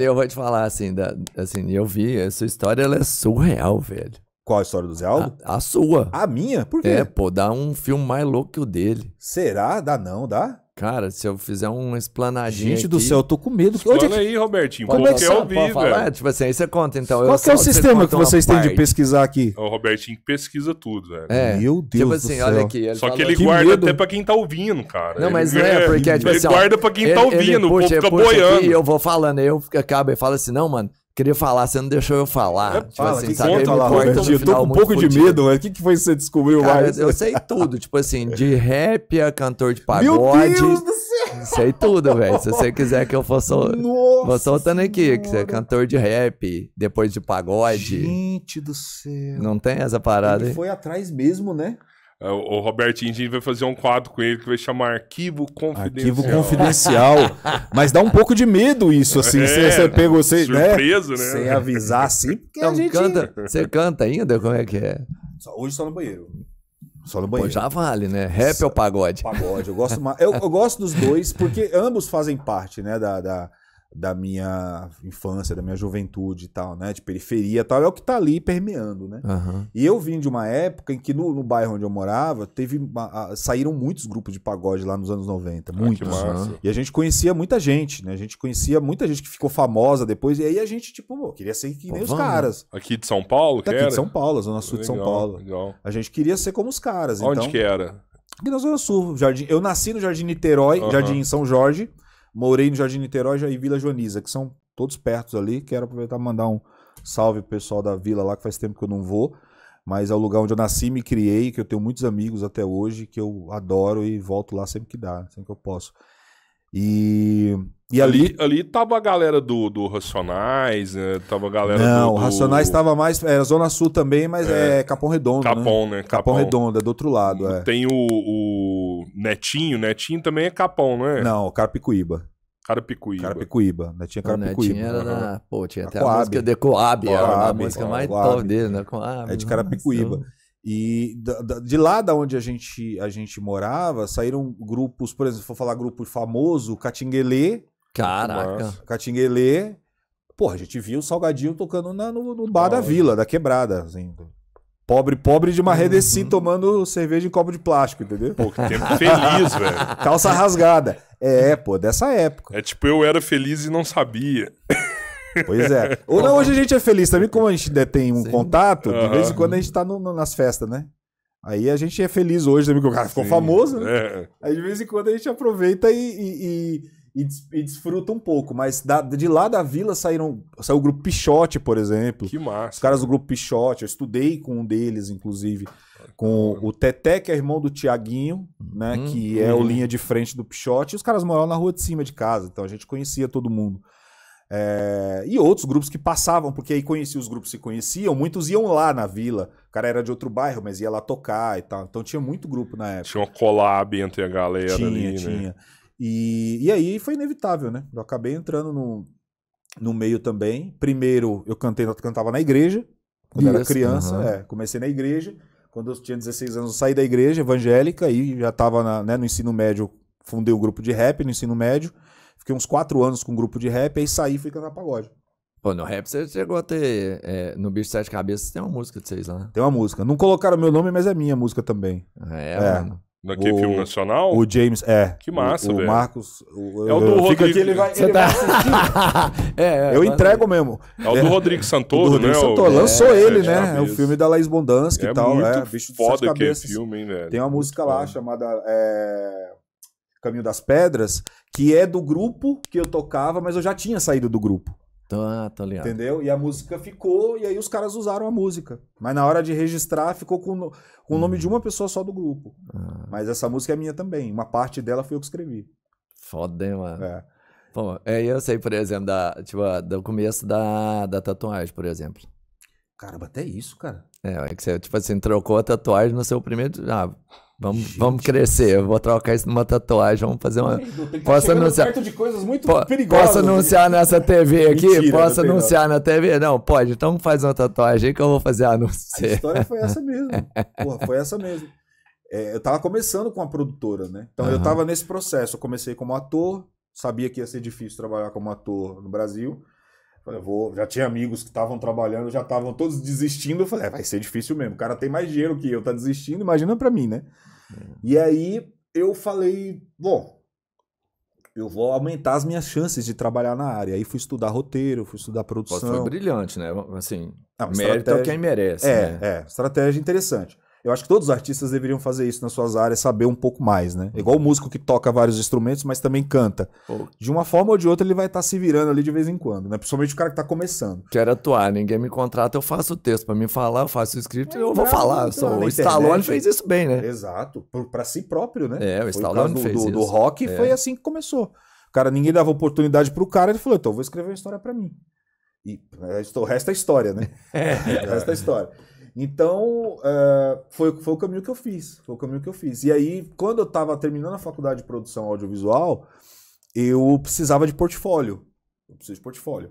Eu vou te falar, assim, da, assim, eu vi, essa história ela é surreal, velho. Qual a história do Zé Aldo? A, a sua. A minha? Por quê? É, pô, dá um filme mais louco que o dele. Será? Dá não, dá? Cara, se eu fizer um explanadinha. Gente aqui... do céu, eu tô com medo. Olha é que... aí, Robertinho. Como é que eu ouvi, velho? tipo assim, aí você conta então. Qual eu, que é o sistema que vocês têm de pesquisar aqui? O Robertinho pesquisa tudo, velho. É. Meu tipo Deus tipo assim, do olha céu. aqui. Só que ele que guarda medo. até pra quem tá ouvindo, cara. Não, mas ele, não é, é, porque é tipo ele assim. Ele guarda pra quem tá ele, tá ouvindo, ele, puxa, o povo fica boiando. E eu vou falando, aí eu acabo e falo assim, não, mano queria falar, você não deixou eu falar. É, tipo fala, assim, sabe? eu tô com um pouco de medo, mas o que, que foi que você descobriu Cara, mais? Eu sei tudo, tipo assim, de rap a cantor de pagode. Meu Deus do céu! Sei tudo, velho. Se você quiser que eu fosse. Nossa! Vou soltando aqui, senhora. que você é cantor de rap, depois de pagode. Gente do céu. Não tem essa parada Ele foi atrás mesmo, né? É, o Roberto Indim vai fazer um quadro com ele que vai chamar Arquivo Confidencial. Arquivo Confidencial. Mas dá um pouco de medo isso, assim. É, você é, cê, você, né? surpreso, né? né? Sem avisar, assim. Porque então, gente... canta, você canta ainda? Como é que é? Só, hoje só no banheiro. Só no banheiro. Pô, já vale, né? Rap Nossa, ou pagode? Pagode. Eu gosto, eu, eu, gosto dos dois, porque ambos fazem parte, né? da, da da minha infância, da minha juventude e tal, né? De periferia e tal, é o que tá ali permeando, né? Uhum. E eu vim de uma época em que no, no bairro onde eu morava, teve uma, a, saíram muitos grupos de pagode lá nos anos 90, ah, muitos. Ah, e a gente conhecia muita gente, né? A gente conhecia muita gente que ficou famosa depois, e aí a gente, tipo, pô, queria ser que nem os caras. Aqui de São Paulo, Daqui tá que era? de São Paulo, Zona Sul legal, de São Paulo. Legal. A gente queria ser como os caras, Onde então... que era? Aqui na Zona Sul, Jardim. Eu nasci no Jardim Niterói, uhum. Jardim São Jorge morei no Jardim Niterói e Vila Joaniza, que são todos perto ali. Quero aproveitar e mandar um salve pro pessoal da vila lá, que faz tempo que eu não vou. Mas é o lugar onde eu nasci, me criei, que eu tenho muitos amigos até hoje, que eu adoro e volto lá sempre que dá, sempre que eu posso. E, e ali... ali. Ali tava a galera do, do Racionais, né? Tava a galera Não, do. Racionais tava mais. Era é, Zona Sul também, mas é, é Capão Redondo. Capão, né? né? Capão, Capão Redondo, é do outro lado. É. Tem o, o Netinho. Netinho também é Capão, não é? Não, Carapicuíba. Carapicuíba. Carapicuíba. Netinho é Carapicuíba. Netinho era na... Pô, tinha até a, a música de Coab. Coab era a música mais Coab. top dele, né? Coab. É de Carapicuíba. E de lá da onde a gente, a gente morava, saíram grupos, por exemplo, se for falar grupo famoso, Catinguelê. Caraca. Catinguelê. Pô, a gente viu o Salgadinho tocando na, no, no bar da vila, da quebrada, assim. Pobre, pobre de uma uhum. rede sim tomando cerveja em copo de plástico, entendeu? Pô, que tempo feliz, velho. Calça rasgada. É, pô, dessa época. É tipo, eu era feliz e não sabia. Pois é. Ou não, hoje a gente é feliz também, como a gente tem um Sim. contato, de uhum. vez em quando a gente tá no, no, nas festas, né? Aí a gente é feliz hoje também, porque o cara ficou Sim. famoso, né? É. Aí de vez em quando a gente aproveita e, e, e e, des, e desfruta um pouco. Mas da, de lá da vila saíram, saiu o grupo Pichote, por exemplo. Que massa. Os caras do grupo Pichote, eu estudei com um deles, inclusive. Com o Teté, que é irmão do Tiaguinho, né? Hum, que hum. é o linha de frente do Pichote. E os caras moravam na rua de cima de casa, então a gente conhecia todo mundo. É, e outros grupos que passavam, porque aí conhecia os grupos se conheciam, muitos iam lá na vila. O cara era de outro bairro, mas ia lá tocar e tal. Então tinha muito grupo na época. Tinha uma collab entre a galera tinha, ali, né? tinha. né? E, e aí foi inevitável, né? Eu acabei entrando no, no meio também. Primeiro eu cantei, eu cantava na igreja, quando Isso, era criança, uhum. é, comecei na igreja. Quando eu tinha 16 anos, eu saí da igreja evangélica e já estava né, no ensino médio, fundei um grupo de rap no ensino médio. Fiquei uns 4 anos com um grupo de rap, aí saí e fui cantar pagode. Pô, no rap você chegou a ter. É, no Bicho Sete Cabeças tem uma música de vocês lá. Né? Tem uma música. Não colocaram meu nome, mas é minha música também. É, é. mano. Naquele filme nacional? O James, é. Que massa, o, o velho. Marcos, o Marcos. é o do Rodrigo. Que ele vai, ele tá... vai é, é, Eu entrego mesmo. É o do Rodrigo Santoro, do Rodrigo né? Santoro. Lançou é, ele, é, né? É, é o filme da Laís Bondansky e é tal. Muito é bicho foda que é filme, hein, velho? Tem uma música lá chamada Caminho das Pedras, que é do grupo que eu tocava, mas eu já tinha saído do grupo. Tá, tá ligado. Entendeu? E a música ficou, e aí os caras usaram a música. Mas na hora de registrar, ficou com, o nome de uhum. uma pessoa só do grupo. Ah. Mas essa música é minha também. Uma parte dela foi eu que escrevi. Foda, hein, mano? É. Bom, é, eu sei, por exemplo, da, tipo, do começo da, da tatuagem, por exemplo. Caramba, até isso, cara. É, é que você, tipo assim, trocou a tatuagem no seu primeiro. Ah, Vamos, Gente, vamos crescer, eu vou trocar isso numa tatuagem, vamos fazer uma. Posso anunciar. Perto de coisas muito po perigosas. Posso anunciar nessa TV aqui? Mentira, posso anunciar na TV? Não, pode. Então faz uma tatuagem aí que eu vou fazer anúncio. A história foi essa mesmo. Porra, foi essa mesmo. É, eu tava começando com a produtora, né? Então uhum. eu tava nesse processo. Eu comecei como ator, sabia que ia ser difícil trabalhar como ator no Brasil. Falei, vou, já tinha amigos que estavam trabalhando, já estavam todos desistindo. Eu falei, é, vai ser difícil mesmo. O cara tem mais dinheiro que eu, tá desistindo, imagina para mim, né? E aí eu falei, bom, eu vou aumentar as minhas chances de trabalhar na área. Aí fui estudar roteiro, fui estudar produção. foi brilhante, né? Assim, é mérito estratégia... é que merece. É, né? é, estratégia interessante. Eu acho que todos os artistas deveriam fazer isso nas suas áreas, saber um pouco mais, né? igual o músico que toca vários instrumentos, mas também canta. De uma forma ou de outra, ele vai estar tá se virando ali de vez em quando, né? Principalmente o cara que está começando. Quero atuar, ninguém me contrata, eu faço o texto para me falar, eu faço o script e é, eu vou falar. o internet, Stallone fez isso bem, né? Exato, para si próprio, né? É, o Stallone fez do, isso. Do rock é. foi assim que começou. O cara, ninguém dava oportunidade para o cara, ele falou, então vou escrever uma história para mim. E o resto é história, né? É. O resto é história. Então, é, foi, foi o caminho que eu fiz. Foi o caminho que eu fiz. E aí, quando eu estava terminando a faculdade de produção audiovisual, eu precisava de portfólio. Eu preciso de portfólio.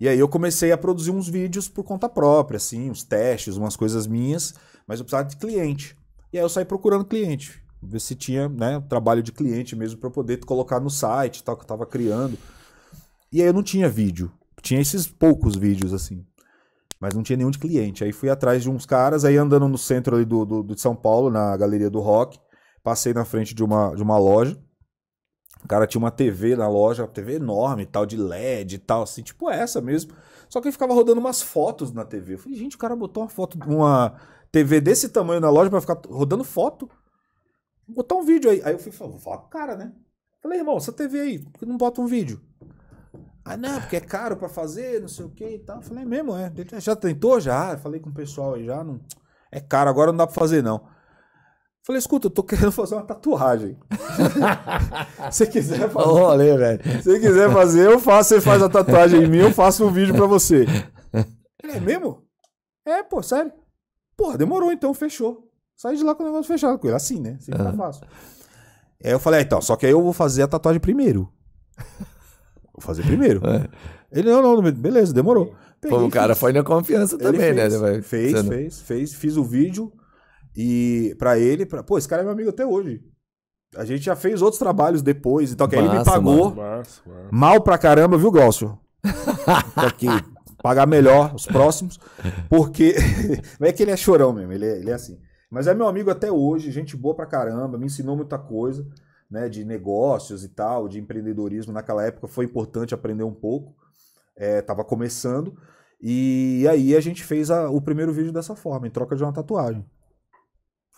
E aí eu comecei a produzir uns vídeos por conta própria, assim, uns testes, umas coisas minhas, mas eu precisava de cliente. E aí eu saí procurando cliente, ver se tinha, né, trabalho de cliente mesmo para poder colocar no site, tal que eu estava criando. E aí eu não tinha vídeo. Tinha esses poucos vídeos assim mas não tinha nenhum de cliente. Aí fui atrás de uns caras, aí andando no centro ali do, do, de São Paulo, na galeria do rock, passei na frente de uma, de uma loja. O cara tinha uma TV na loja, uma TV enorme, tal, de LED e tal, assim, tipo essa mesmo. Só que ele ficava rodando umas fotos na TV. Eu falei, gente, o cara botou uma foto, uma TV desse tamanho na loja para ficar rodando foto. Vou botar um vídeo aí. Aí eu fui, vou falar o cara, né? Falei, irmão, essa TV aí, por que não bota um vídeo? Ah, não, porque é caro para fazer, não sei o que e tal. Eu falei, é mesmo, é. Já tentou? Já. Eu falei com o pessoal aí já. Não... É caro, agora não dá para fazer, não. Eu falei, escuta, eu tô querendo fazer uma tatuagem. Se quiser fazer. Olê, velho. Se quiser fazer, eu faço. Você faz a tatuagem em mim, eu faço um vídeo para você. Ele é mesmo? É, pô, sério. Porra, demorou então, fechou. Sai de lá com o negócio fechado com ele, assim, né? Sempre uhum. Assim fácil. Aí eu falei, ah, então, só que aí eu vou fazer a tatuagem primeiro. Vou fazer primeiro. É. Ele, não, não, beleza, demorou. Peguei, Pô, o cara foi na confiança ele também, né? fez, né? vai, fez, sendo... fez, fez, fiz o vídeo e para ele, pra... pô, esse cara é meu amigo até hoje. A gente já fez outros trabalhos depois, então que aí ele me pagou massa, massa. mal pra caramba, viu, Glaucio? pra que pagar melhor os próximos, porque é que ele é chorão mesmo, ele é, ele é assim. Mas é meu amigo até hoje, gente boa pra caramba, me ensinou muita coisa né, de negócios e tal, de empreendedorismo naquela época, foi importante aprender um pouco. Estava é, começando. E aí a gente fez a, o primeiro vídeo dessa forma, em troca de uma tatuagem.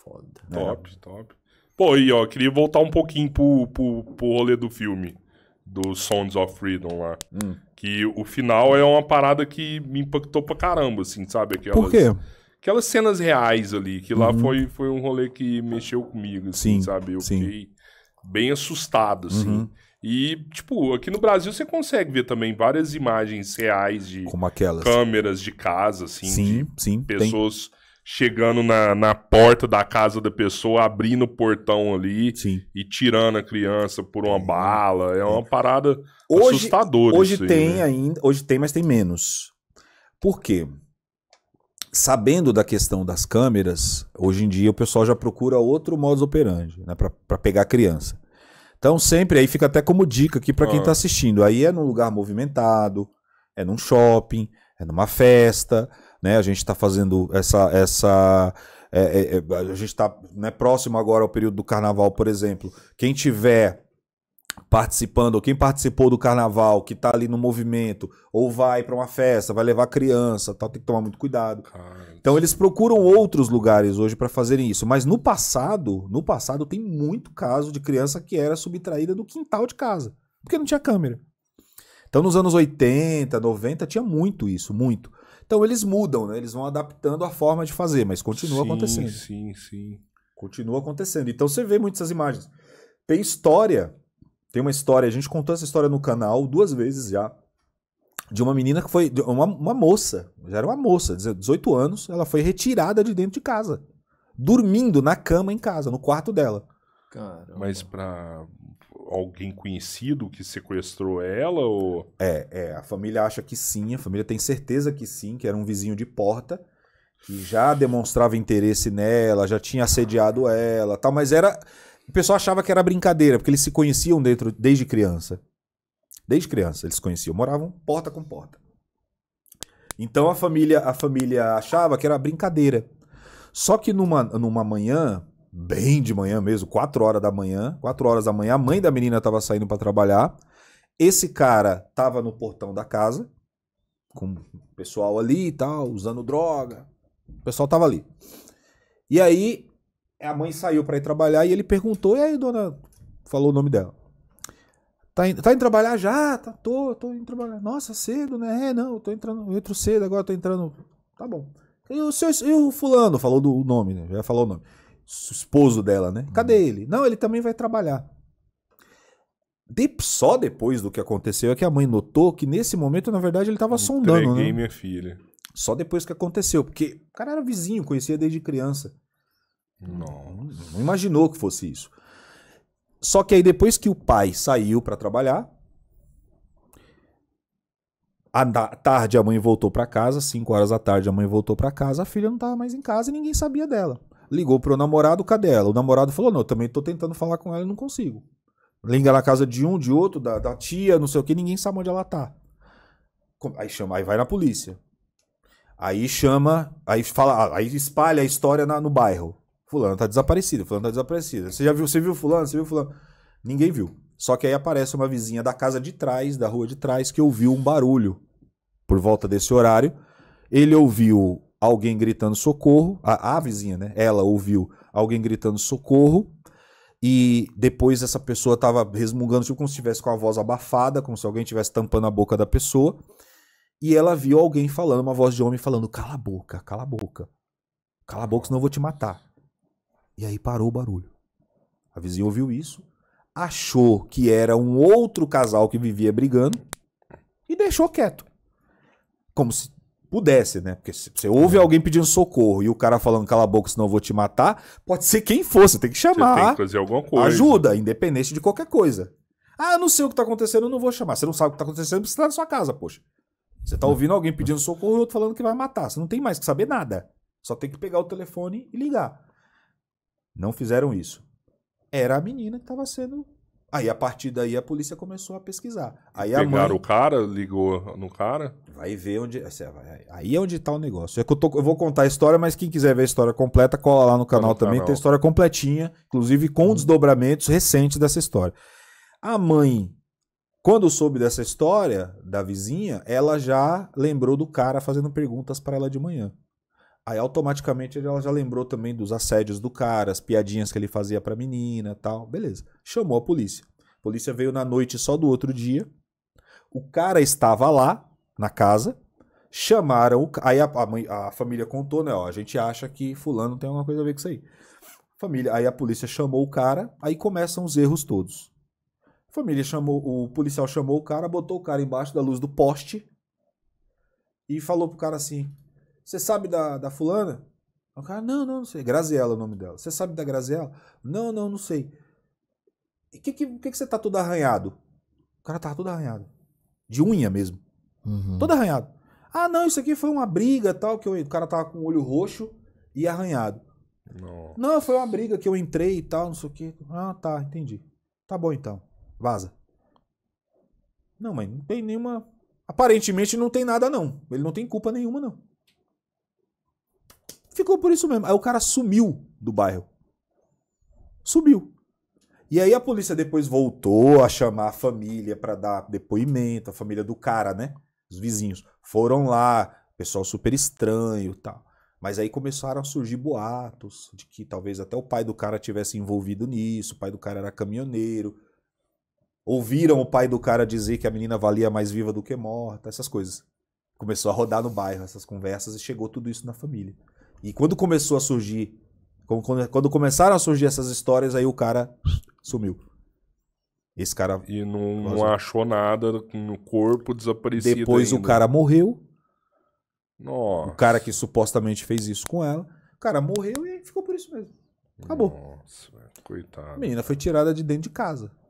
Foda. Né? Top, né? top. Pô, e ó, queria voltar um pouquinho pro, pro, pro rolê do filme, do sons of Freedom lá. Hum. Que o final é uma parada que me impactou pra caramba, assim, sabe? Aquelas, Por quê? Aquelas cenas reais ali, que lá uhum. foi, foi um rolê que mexeu comigo, assim, sim, sabe? Eu sim. fiquei bem assustado, assim. Uhum. E, tipo, aqui no Brasil você consegue ver também várias imagens reais de Como aquelas. câmeras de casa, assim. Sim, sim. Pessoas tem. chegando na, na porta da casa da pessoa, abrindo o portão ali sim. e tirando a criança por uma bala. É uma parada hoje, assustadora. Hoje tem aí, né? ainda, hoje tem, mas tem menos. Por quê? sabendo da questão das câmeras, hoje em dia o pessoal já procura outro modus operandi, né, para pegar a criança. Então sempre aí fica até como dica aqui para quem está ah. assistindo. Aí é num lugar movimentado, é num shopping, é numa festa, né? A gente está fazendo essa essa é, é, é a gente está né, próximo agora ao período do carnaval, por exemplo. Quem tiver participando, ou quem participou do carnaval, que tá ali no movimento, ou vai para uma festa, vai levar criança, tal, tem que tomar muito cuidado. Ah, então eles procuram outros lugares hoje para fazerem isso, mas no passado, no passado tem muito caso de criança que era subtraída do quintal de casa, porque não tinha câmera. Então nos anos 80, 90 tinha muito isso, muito. Então eles mudam, né? Eles vão adaptando a forma de fazer, mas continua sim, acontecendo. Sim, sim. Continua acontecendo. Então você vê muitas imagens. Tem história tem uma história, a gente contou essa história no canal duas vezes já. De uma menina que foi. Uma, uma moça, já era uma moça, 18 anos, ela foi retirada de dentro de casa. Dormindo na cama em casa, no quarto dela. Caramba. Mas pra alguém conhecido que sequestrou ela ou. É, é, a família acha que sim, a família tem certeza que sim, que era um vizinho de porta que já demonstrava interesse nela, já tinha assediado ela, tal, mas era o pessoal achava que era brincadeira, porque eles se conheciam dentro desde criança. Desde criança eles se conheciam, moravam porta com porta. Então a família, a família achava que era brincadeira. Só que numa, numa manhã, bem de manhã mesmo, 4 horas da manhã, 4 horas da manhã, a mãe da menina estava saindo para trabalhar. Esse cara estava no portão da casa, com o pessoal ali e tal, usando droga. O pessoal estava ali. E aí é, a mãe saiu para ir trabalhar e ele perguntou, e aí, dona, falou o nome dela. Tá, tá indo trabalhar já? Tá, tô, tô indo trabalhar. Nossa, cedo, né? É, não, tô entrando, eu entro cedo, agora tô entrando. Tá bom. E o, seu, e o fulano? Falou do nome, né? Já falou o nome. O esposo dela, né? Uhum. Cadê hum. ele? Não, ele também vai trabalhar. De, só depois do que aconteceu é que a mãe notou que nesse momento, na verdade, ele tava Entreguei sondando, né? minha filha. Só depois que aconteceu, porque o cara era vizinho, conhecia desde criança. Não, não imaginou que fosse isso. Só que aí depois que o pai saiu para trabalhar, à tarde a mãe voltou para casa, 5 horas da tarde a mãe voltou para casa, a filha não estava mais em casa e ninguém sabia dela. Ligou pro namorado, cadê ela? O namorado falou: "Não, eu também tô tentando falar com ela e não consigo". Liga na casa de um, de outro, da, da tia, não sei o que, ninguém sabe onde ela tá. Aí chama, aí vai na polícia. Aí chama, aí fala, aí espalha a história na, no bairro. Fulano tá desaparecido, fulano tá desaparecido. Você já viu, você viu fulano, você viu fulano? Ninguém viu. Só que aí aparece uma vizinha da casa de trás, da rua de trás, que ouviu um barulho por volta desse horário. Ele ouviu alguém gritando socorro, a, a vizinha, né? Ela ouviu alguém gritando socorro. E depois essa pessoa estava resmungando, tipo como se estivesse com a voz abafada, como se alguém estivesse tampando a boca da pessoa. E ela viu alguém falando, uma voz de homem falando: cala a boca, cala a boca. Cala a boca, senão eu vou te matar. E aí parou o barulho. A vizinha ouviu isso, achou que era um outro casal que vivia brigando e deixou quieto. Como se pudesse, né? Porque se você ouve é. alguém pedindo socorro e o cara falando cala a boca, senão eu vou te matar, pode ser quem for, você tem que chamar. Você tem que fazer alguma coisa. Ajuda, independente de qualquer coisa. Ah, eu não sei o que tá acontecendo, eu não vou chamar. Você não sabe o que tá acontecendo, você tá na sua casa, poxa. Você tá é. ouvindo alguém pedindo socorro e outro falando que vai matar. Você não tem mais que saber nada. Só tem que pegar o telefone e ligar. Não fizeram isso. Era a menina que estava sendo. Aí a partir daí a polícia começou a pesquisar. Aí Pegaram mãe... o cara, ligou no cara. Vai ver onde. É, aí é onde está o negócio. É eu, tô... eu, vou contar a história, mas quem quiser ver a história completa, cola lá no tá canal no também. Canal. Tem a história completinha, inclusive com uhum. desdobramentos recentes dessa história. A mãe quando soube dessa história da vizinha, ela já lembrou do cara fazendo perguntas para ela de manhã. Aí automaticamente ela já lembrou também dos assédios do cara, as piadinhas que ele fazia pra menina tal. Beleza. Chamou a polícia. A polícia veio na noite só do outro dia. O cara estava lá, na casa. Chamaram o. Aí a, a, mãe, a família contou, né? Ó, a gente acha que Fulano tem alguma coisa a ver com isso aí. Família, aí a polícia chamou o cara, aí começam os erros todos. família chamou, o policial chamou o cara, botou o cara embaixo da luz do poste e falou pro cara assim: você sabe da, da fulana? O cara, não, não, não sei. Graziela é o nome dela. Você sabe da Graziela? Não, não, não sei. E que, que, que, que você tá todo arranhado? O cara tava todo arranhado. De unha mesmo. Uhum. Todo arranhado. Ah, não, isso aqui foi uma briga tal, que eu, o cara tava com o olho roxo e arranhado. Nossa. Não, foi uma briga que eu entrei e tal, não sei o quê. Ah, tá, entendi. Tá bom então. Vaza. Não, mas não tem nenhuma. Aparentemente não tem nada, não. Ele não tem culpa nenhuma, não. Ficou por isso mesmo. Aí o cara sumiu do bairro. Sumiu. E aí a polícia depois voltou a chamar a família para dar depoimento, a família do cara, né? Os vizinhos foram lá, pessoal super estranho, tal. Mas aí começaram a surgir boatos de que talvez até o pai do cara tivesse envolvido nisso, o pai do cara era caminhoneiro. Ouviram o pai do cara dizer que a menina valia mais viva do que morta, essas coisas. Começou a rodar no bairro essas conversas e chegou tudo isso na família. E quando começou a surgir, quando, começaram a surgir essas histórias, aí o cara sumiu. Esse cara. E não, não achou nada no corpo, desaparecido. Depois ainda. o cara morreu. Nossa. O cara que supostamente fez isso com ela. O cara morreu e ficou por isso mesmo. Acabou. Nossa, coitado. A menina foi tirada de dentro de casa.